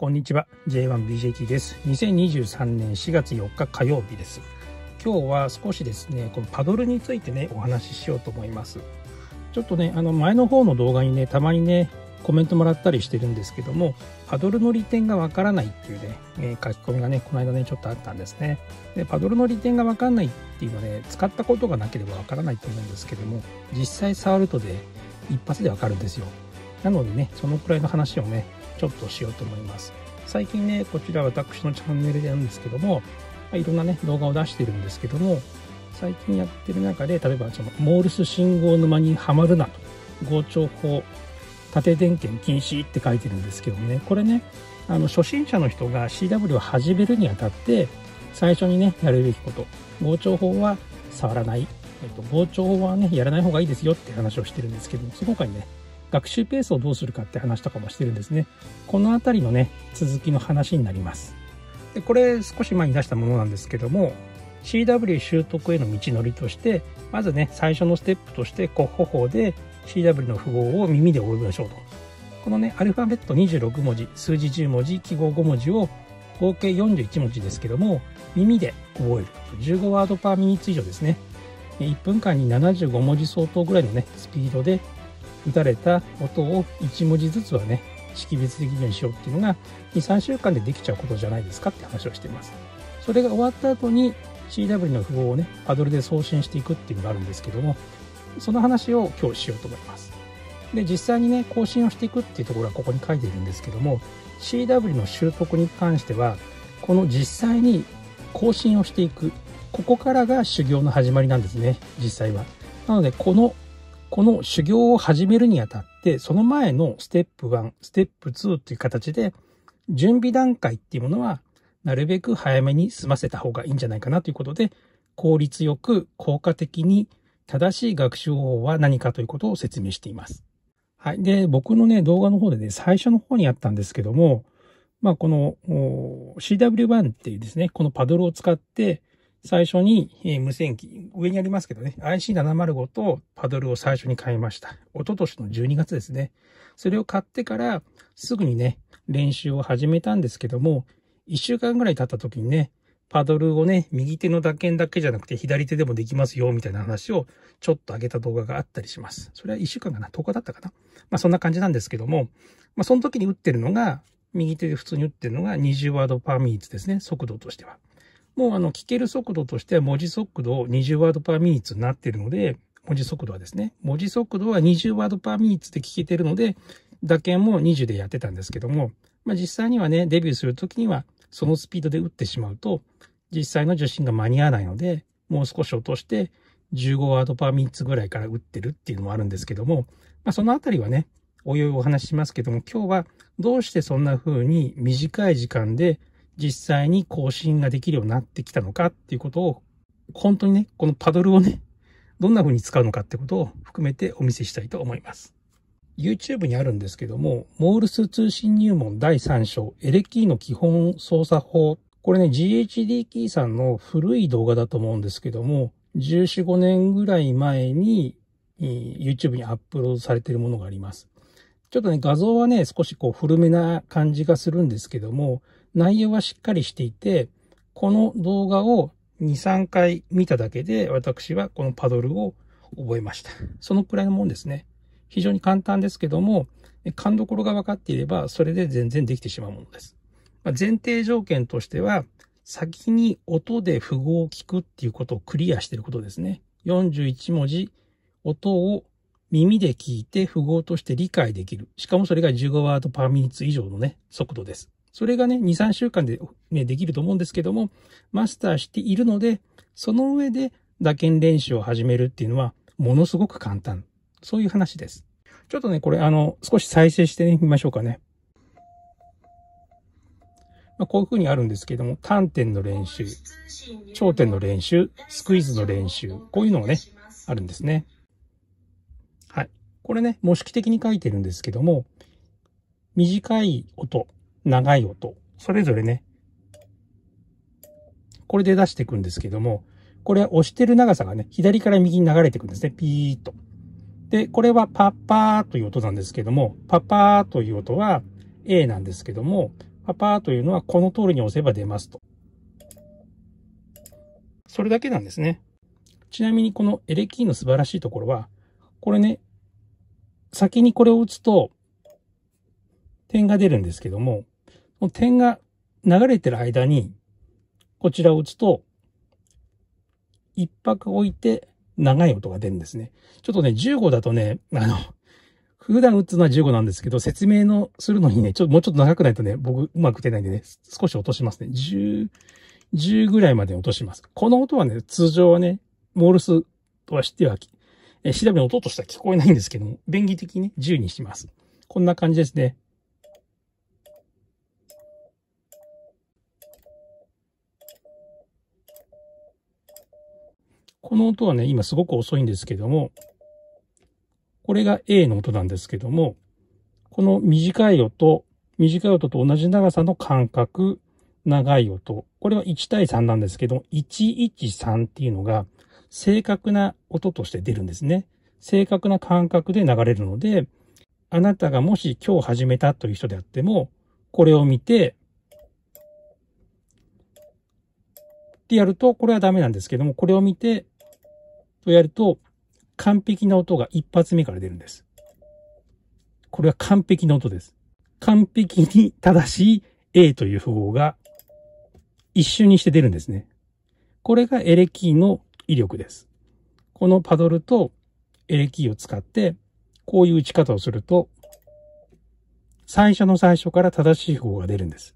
こんにちは J1BJT です2023年4月4日火曜日です今日は少しですねこのパドルについてねお話ししようと思いますちょっとねあの前の方の動画にねたまにねコメントもらったりしてるんですけどもパドルの利点がわからないっていうね、えー、書き込みがねこの間ねちょっとあったんですねでパドルの利点がわかんないっていうのはね使ったことがなければわからないと思うんですけども実際触るとで、ね、一発でわかるんですよなのでねそのくらいの話をねちょっとしようと思います。最近ね、こちら私のチャンネルでなんですけども、まいろんなね、動画を出してるんですけども、最近やってる中で、例えばそのモールス信号沼にはまるなと、強調法、縦電検禁止って書いてるんですけどもね、これね、あの初心者の人が CW を始めるにあたって、最初にね、やるべきこと、膨張法は触らない、えっと、張法はね、やらない方がいいですよって話をしてるんですけども、その他にね、学習ペースをどうするかって話とかもしてるんですね。この辺りのね、続きの話になります。で、これ少し前に出したものなんですけども、CW 習得への道のりとして、まずね、最初のステップとして、国保法で CW の符号を耳で覚えましょうと。このね、アルファベット26文字、数字10文字、記号5文字を合計41文字ですけども、耳で覚える。15ワードパーミニッツ以上ですね。1分間に75文字相当ぐらいのね、スピードで打たれた音を1文字ずつはね識別できるようにしようっていうのが23週間でできちゃうことじゃないですかって話をしていますそれが終わった後に CW の符号をねパドルで送信していくっていうのがあるんですけどもその話を今日しようと思いますで実際にね更新をしていくっていうところはここに書いてるんですけども CW の習得に関してはこの実際に更新をしていくここからが修行の始まりなんですね実際はなのでこのこの修行を始めるにあたって、その前のステップ1、ステップ2という形で、準備段階っていうものは、なるべく早めに済ませた方がいいんじゃないかなということで、効率よく効果的に正しい学習方法は何かということを説明しています。はい。で、僕のね、動画の方でね、最初の方にあったんですけども、まあ、この CW1 っていうですね、このパドルを使って、最初に、無線機、上にありますけどね、IC705 とパドルを最初に買いました。一昨年の12月ですね。それを買ってから、すぐにね、練習を始めたんですけども、1週間ぐらい経った時にね、パドルをね、右手の打鍵だけじゃなくて左手でもできますよ、みたいな話をちょっと上げた動画があったりします。それは1週間かな ?10 日だったかなまあそんな感じなんですけども、まあその時に打ってるのが、右手で普通に打ってるのが20ワードパーミーツですね、速度としては。もうあの聞ける速度としては文字速度20ワードパーミニッツになっているので、文字速度はですね、文字速度は20ワードパーミニッツで聞けてるので、打鍵も20でやってたんですけども、まあ、実際にはね、デビューするときにはそのスピードで打ってしまうと、実際の受信が間に合わないので、もう少し落として、15ワードパーミッツぐらいから打ってるっていうのもあるんですけども、まあ、そのあたりはね、おいおいお話ししますけども、今日はどうしてそんな風に短い時間で実際に更新ができるようになってきたのかっていうことを、本当にね、このパドルをね、どんな風に使うのかってことを含めてお見せしたいと思います。YouTube にあるんですけども、モールス通信入門第3章、エレキーの基本操作法。これね、GHD キーさんの古い動画だと思うんですけども、14、5年ぐらい前に YouTube にアップロードされているものがあります。ちょっとね、画像はね、少しこう古めな感じがするんですけども、内容はしっかりしていて、この動画を2、3回見ただけで、私はこのパドルを覚えました。そのくらいのもんですね。非常に簡単ですけども、勘どころが分かっていれば、それで全然できてしまうものです。まあ、前提条件としては、先に音で符号を聞くっていうことをクリアしていることですね。41文字、音を耳で聞いて符号として理解できる。しかもそれが15ワードパーミニッツ以上のね、速度です。それがね、2、3週間でね、できると思うんですけども、マスターしているので、その上で打鍵練習を始めるっていうのは、ものすごく簡単。そういう話です。ちょっとね、これあの、少し再生してみ、ましょうかね。まあ、こういう風にあるんですけども、単点の練習、頂点の練習、スクイズの練習、こういうのがね、あるんですね。これね、模式的に書いてるんですけども、短い音、長い音、それぞれね、これで出していくんですけども、これ押してる長さがね、左から右に流れていくんですね。ピーっと。で、これはパッパーという音なんですけども、パパーという音は A なんですけども、パパーというのはこの通りに押せば出ますと。それだけなんですね。ちなみにこのエレキーの素晴らしいところは、これね、先にこれを打つと、点が出るんですけども、この点が流れてる間に、こちらを打つと、一拍置いて長い音が出るんですね。ちょっとね、15だとね、あの、普段打つのは15なんですけど、説明のするのにね、ちょっともうちょっと長くないとね、僕うまくてないんでね、少し落としますね。10、10ぐらいまで落とします。この音はね、通常はね、モールスとは知ってはえ調べの音としては聞こえないんですけども、便宜的にね、10にします。こんな感じですね。この音はね、今すごく遅いんですけども、これが A の音なんですけども、この短い音、短い音と同じ長さの間隔、長い音。これは1対3なんですけど、113っていうのが、正確な音として出るんですね。正確な感覚で流れるので、あなたがもし今日始めたという人であっても、これを見て、ってやると、これはダメなんですけども、これを見て、とやると、完璧な音が一発目から出るんです。これは完璧な音です。完璧に正しい A という符号が一瞬にして出るんですね。これがエレキーの威力です。このパドルとエレキーを使って、こういう打ち方をすると、最初の最初から正しい方が出るんです。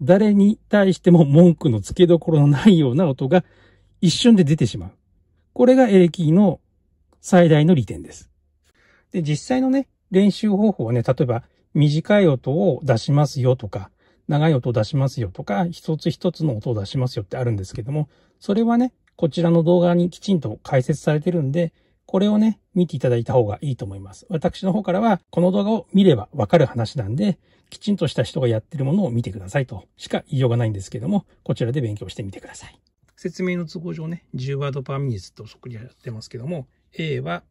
誰に対しても文句の付けどころのないような音が一瞬で出てしまう。これがエレキーの最大の利点です。で、実際のね、練習方法はね、例えば短い音を出しますよとか、長い音を出しますよとか、一つ一つの音を出しますよってあるんですけども、それはね、こちらの動画にきちんと解説されてるんで、これをね、見ていただいた方がいいと思います。私の方からは、この動画を見ればわかる話なんで、きちんとした人がやってるものを見てくださいとしか言いようがないんですけども、こちらで勉強してみてください。説明の都合上ね、10ワードパーミニッツとそっくりやってますけども、A は、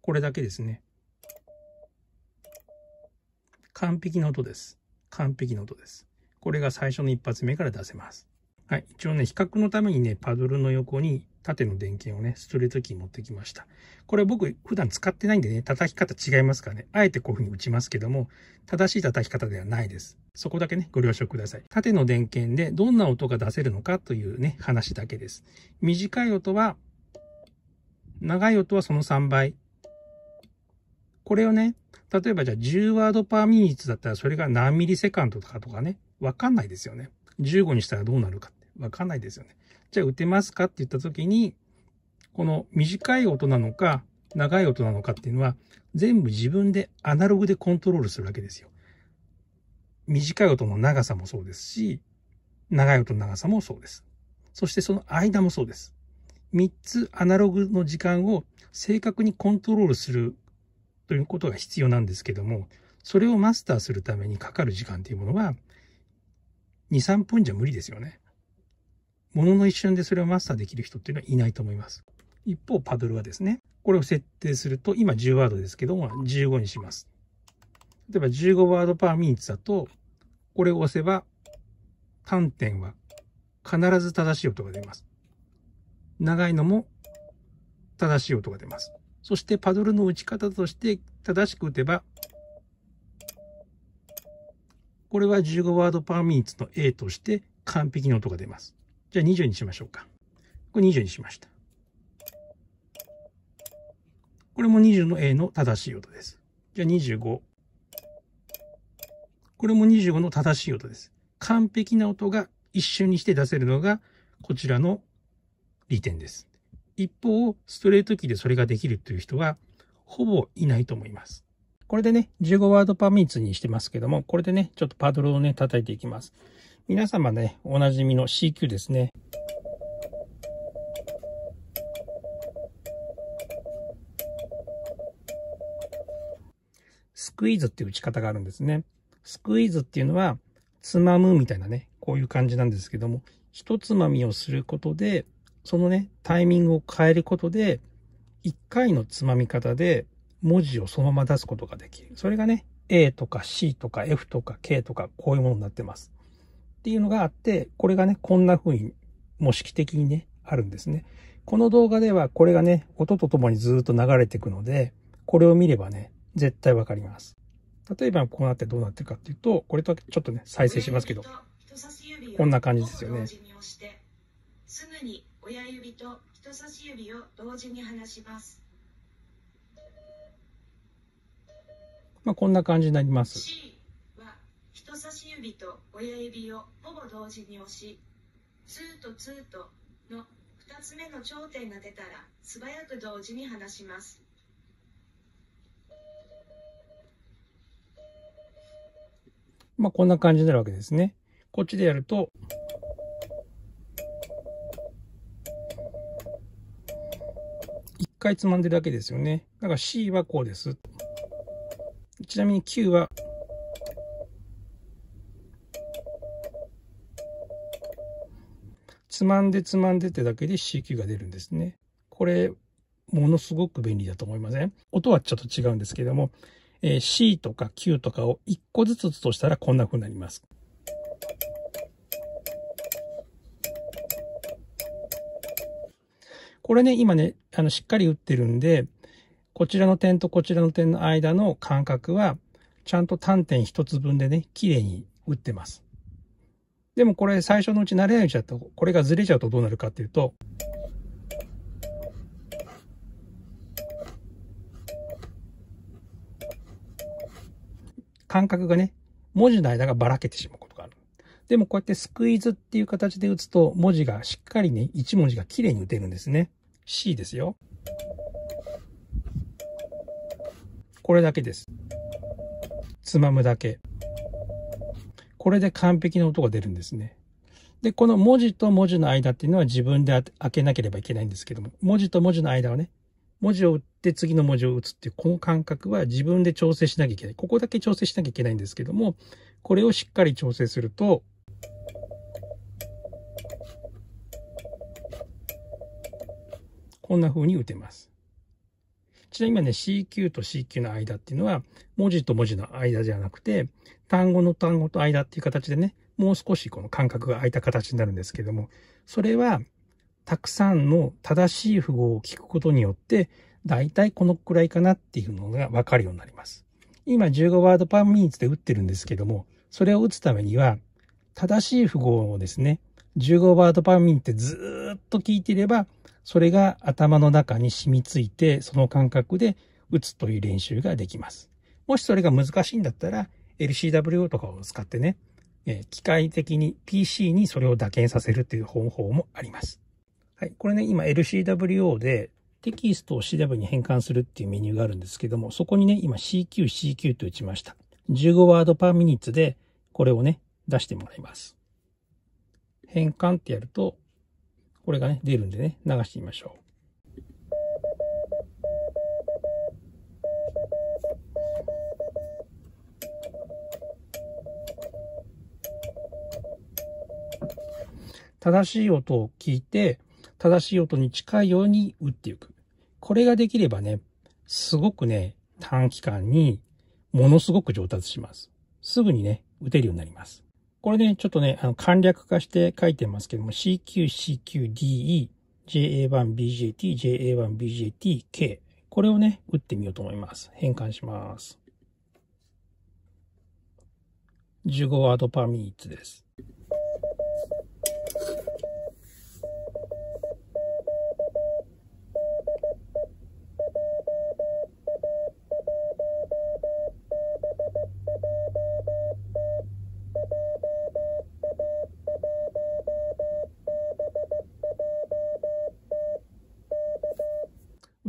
これだけですね。完璧な音です。完璧な音です。これが最初の一発目から出せます。はい。一応ね、比較のためにね、パドルの横に縦の電源をね、ストレートキー持ってきました。これ僕普段使ってないんでね、叩き方違いますからね。あえてこういう風に打ちますけども、正しい叩き方ではないです。そこだけね、ご了承ください。縦の電源でどんな音が出せるのかというね、話だけです。短い音は、長い音はその3倍。これをね、例えばじゃあ10ワードパーミニッツだったらそれが何ミリセカンドとかとかね、わかんないですよね。15にしたらどうなるかってわかんないですよね。じゃあ打てますかって言った時に、この短い音なのか、長い音なのかっていうのは、全部自分でアナログでコントロールするわけですよ。短い音の長さもそうですし、長い音の長さもそうです。そしてその間もそうです。3つアナログの時間を正確にコントロールするということが必要なんですけども、それをマスターするためにかかる時間っていうものは、2、3分じゃ無理ですよね。ものの一瞬でそれをマスターできる人っていうのはいないと思います。一方、パドルはですね、これを設定すると、今10ワードですけども、15にします。例えば15ワードパーミニッツだと、これを押せば、観点は必ず正しい音が出ます。長いのも正しい音が出ます。そしてパドルの打ち方として正しく打てばこれは15ワードパーミニッツの A として完璧な音が出ます。じゃあ20にしましょうか。これ20にしました。これも20の A の正しい音です。じゃあ25。これも25の正しい音です。完璧な音が一瞬にして出せるのがこちらの利点です。一方、ストレートキーでそれができるという人はほぼいないと思います。これでね、15ワードパーミーツにしてますけども、これでね、ちょっとパドルをね、叩いていきます。皆様ね、おなじみの CQ ですね。スクイーズっていう打ち方があるんですね。スクイーズっていうのは、つまむみたいなね、こういう感じなんですけども、一つまみをすることで、そのね、タイミングを変えることで、一回のつまみ方で文字をそのまま出すことができる。それがね、A とか C とか F とか K とかこういうものになってます。っていうのがあって、これがね、こんな風に模式的にね、あるんですね。この動画ではこれがね、音とともにずっと流れていくので、これを見ればね、絶対わかります。例えばこうなってどうなってるかっていうと、これとちょっとね、再生しますけど、こんな感じですよね。すぐに親指と人差し指を同時に離します。まあ、こんな感じになります。C は人差し指と親指をほぼ同時に押し、ツーとツーとの2つ目の頂点が出たら素早く同時に離します。まあ、こんな感じになるわけですね。こっちでやると、一回つまんでるだけですよね。だから C はこうです。ちなみに Q は、つまんでつまんでってだけで CQ が出るんですね。これ、ものすごく便利だと思いません音はちょっと違うんですけども、えー、C とか Q とかを1個ずつ打つとしたらこんな風になります。これね、今ね、あの、しっかり打ってるんで、こちらの点とこちらの点の間の間隔は、ちゃんと単点一つ分でね、綺麗に打ってます。でもこれ最初のうち慣れないうちだと、これがずれちゃうとどうなるかっていうと、間隔がね、文字の間がばらけてしまうことがある。でもこうやってスクイーズっていう形で打つと、文字がしっかりね、1文字が綺麗に打てるんですね。C ですよ。これだけです。つまむだけ。これで完璧な音が出るんですね。で、この文字と文字の間っていうのは自分で開けなければいけないんですけども、文字と文字の間をね、文字を打って次の文字を打つっていうこの感覚は自分で調整しなきゃいけない。ここだけ調整しなきゃいけないんですけども、これをしっかり調整すると、こんな風に打てます。ちなみに今ね、CQ と CQ の間っていうのは、文字と文字の間じゃなくて、単語の単語と間っていう形でね、もう少しこの間隔が空いた形になるんですけども、それは、たくさんの正しい符号を聞くことによって、大体このくらいかなっていうのがわかるようになります。今15ワードパーミニッツで打ってるんですけども、それを打つためには、正しい符号をですね、15バードパーミンってずっと聞いてれば、それが頭の中に染みついて、その感覚で打つという練習ができます。もしそれが難しいんだったら、LCWO とかを使ってね、機械的に PC にそれを打鍵させるという方法もあります。はい。これね、今 LCWO でテキストを CW に変換するっていうメニューがあるんですけども、そこにね、今 CQCQ CQ と打ちました。15ワードパーミニッツでこれをね、出してもらいます。変換ってやると、これがね、出るんでね、流してみましょう。正しい音を聞いて、正しい音に近いように打っていく。これができればね、すごくね、短期間にものすごく上達します。すぐにね、打てるようになります。これね、ちょっとね、あの簡略化して書いてますけども、CQ、CQDE、JA1、BJT、JA1、BJT、K。これをね、打ってみようと思います。変換します。15ワードパーミーツです。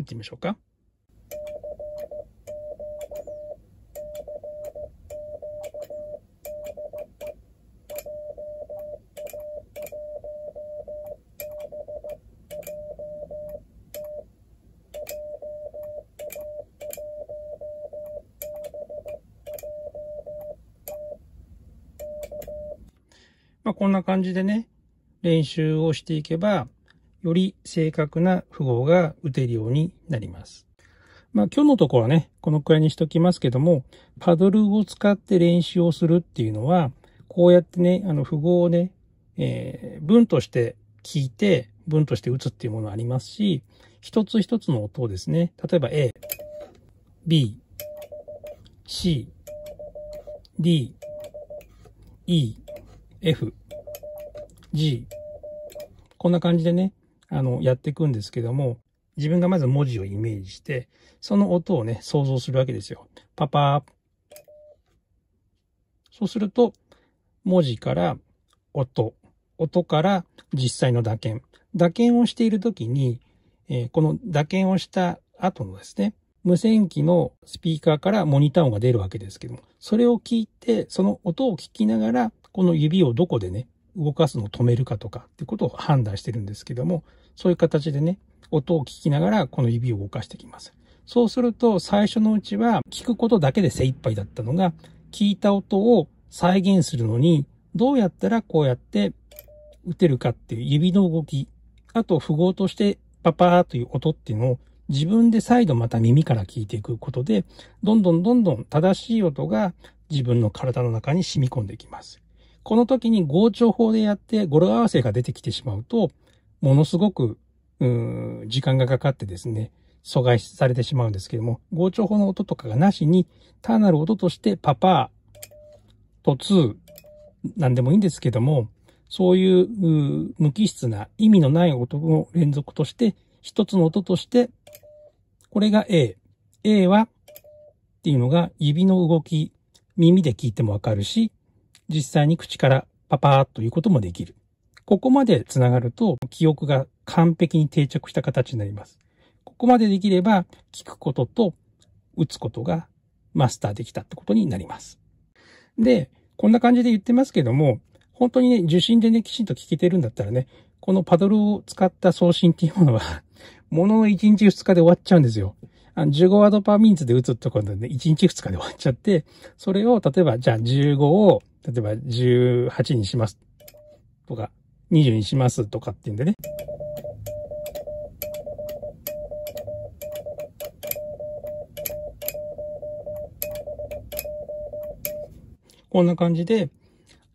行ってみましょうか。まあ、こんな感じでね、練習をしていけば、より正確な符号が打てるようになります。まあ今日のところはね、このくらいにしときますけども、パドルを使って練習をするっていうのは、こうやってね、あの符号をね、えー、文として聞いて、文として打つっていうものありますし、一つ一つの音をですね、例えば A、B、C、D、E、F、G、こんな感じでね、あの、やっていくんですけども、自分がまず文字をイメージして、その音をね、想像するわけですよ。パパそうすると、文字から音、音から実際の打鍵。打鍵をしているときに、えー、この打鍵をした後のですね、無線機のスピーカーからモニター音が出るわけですけども、それを聞いて、その音を聞きながら、この指をどこでね、動かすのを止めるかとかってことを判断してるんですけども、そういう形でね、音を聞きながらこの指を動かしてきます。そうすると最初のうちは聞くことだけで精一杯だったのが、聞いた音を再現するのに、どうやったらこうやって打てるかっていう指の動き、あと符号としてパパーという音っていうのを自分で再度また耳から聞いていくことで、どんどんどんどん正しい音が自分の体の中に染み込んでいきます。この時に合調法でやって語呂合わせが出てきてしまうと、ものすごく、うん、時間がかかってですね、阻害されてしまうんですけども、合調法の音とかがなしに、単なる音としてパパ、とツー、なんでもいいんですけども、そういう無機質な意味のない音の連続として、一つの音として、これが A。A はっていうのが指の動き、耳で聞いてもわかるし、実際に口からパパーということもできる。ここまで繋がると、記憶が完璧に定着した形になります。ここまでできれば、聞くことと打つことがマスターできたってことになります。で、こんな感じで言ってますけども、本当にね、受信でね、きちんと聞けてるんだったらね、このパドルを使った送信っていうものは ものの1日2日で終わっちゃうんですよ。15ワードパーミンズツで打つってことでね、1日2日で終わっちゃって、それを、例えば、じゃあ15を例えば18にしますとか、20にしますとかっていうんでね。こんな感じで、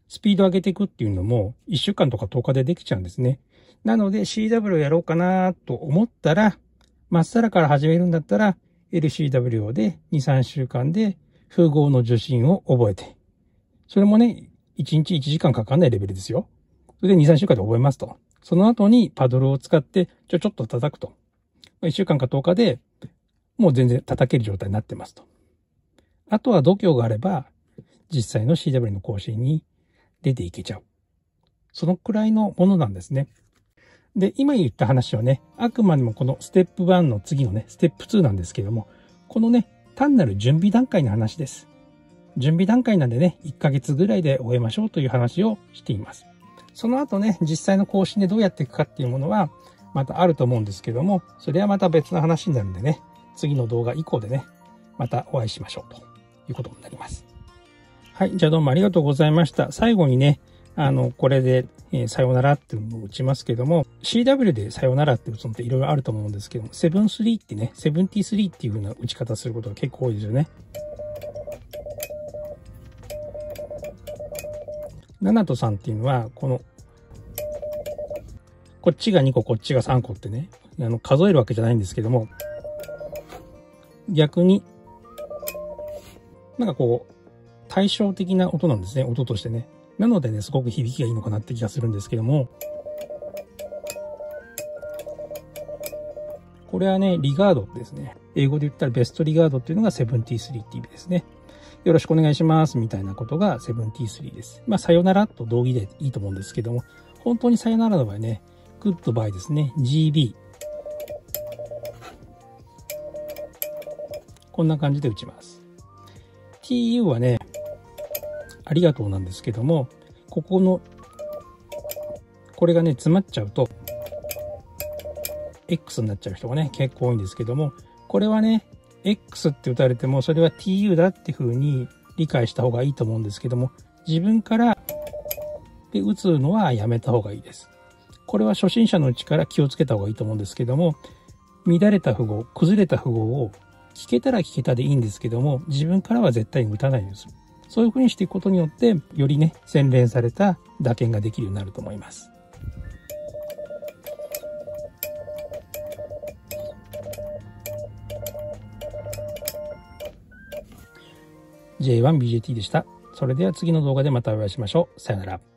スピード上げていくっていうのも、1週間とか10日でできちゃうんですね。なので CW やろうかなと思ったら、まっさらから始めるんだったら、LCW で2、3週間で、風号の受信を覚えて、それもね、1日1時間かかんないレベルですよ。それで2、3週間で覚えますと。その後にパドルを使って、ちょ、ちょっと叩くと。1週間か10日で、もう全然叩ける状態になってますと。あとは度胸があれば、実際の CW の更新に出ていけちゃう。そのくらいのものなんですね。で、今言った話はね、あくまでもこのステップ1の次のね、ステップ2なんですけども、このね、単なる準備段階の話です。準備段階なんでね、1ヶ月ぐらいで終えましょうという話をしています。その後ね、実際の更新でどうやっていくかっていうものは、またあると思うんですけども、それはまた別の話になるんでね、次の動画以降でね、またお会いしましょうということになります。はい、じゃあどうもありがとうございました。最後にね、あの、これで、えー、さようならっていうのを打ちますけども、CW でさようならって打つのっていろいろあると思うんですけども、73ってね、73っていう風な打ち方することが結構多いですよね。7と3っていうのは、この、こっちが2個、こっちが3個ってね、あの数えるわけじゃないんですけども、逆に、なんかこう、対照的な音なんですね、音としてね。なのでね、すごく響きがいいのかなって気がするんですけども、これはね、リガードですね。英語で言ったらベストリガードっていうのが73って意味ですね。よろしくお願いしますみたいなことが73です。まあ、さよならと同義でいいと思うんですけども、本当にさよならの場合ね、グッドバイですね、GB。こんな感じで打ちます。tu はね、ありがとうなんですけども、ここの、これがね、詰まっちゃうと、X になっちゃう人がね、結構多いんですけども、これはね、X って打たれても、それは tu だっていう風に理解した方がいいと思うんですけども、自分からで打つのはやめた方がいいです。これは初心者のうちから気をつけた方がいいと思うんですけども、乱れた符号、崩れた符号を聞けたら聞けたでいいんですけども、自分からは絶対に打たないようにする。そういう風にしていくことによって、よりね、洗練された打鍵ができるようになると思います。J1BJT でした。それでは次の動画でまたお会いしましょう。さよなら。